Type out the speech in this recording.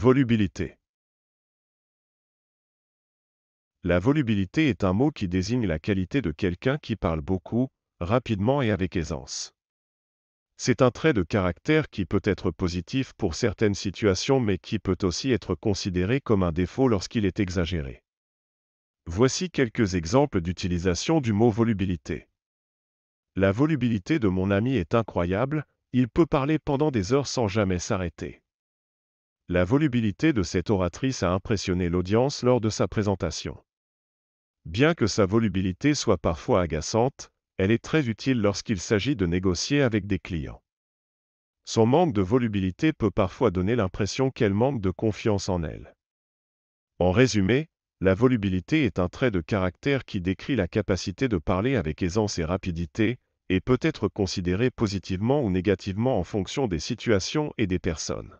Volubilité La volubilité est un mot qui désigne la qualité de quelqu'un qui parle beaucoup, rapidement et avec aisance. C'est un trait de caractère qui peut être positif pour certaines situations mais qui peut aussi être considéré comme un défaut lorsqu'il est exagéré. Voici quelques exemples d'utilisation du mot volubilité. La volubilité de mon ami est incroyable, il peut parler pendant des heures sans jamais s'arrêter. La volubilité de cette oratrice a impressionné l'audience lors de sa présentation. Bien que sa volubilité soit parfois agaçante, elle est très utile lorsqu'il s'agit de négocier avec des clients. Son manque de volubilité peut parfois donner l'impression qu'elle manque de confiance en elle. En résumé, la volubilité est un trait de caractère qui décrit la capacité de parler avec aisance et rapidité, et peut être considérée positivement ou négativement en fonction des situations et des personnes.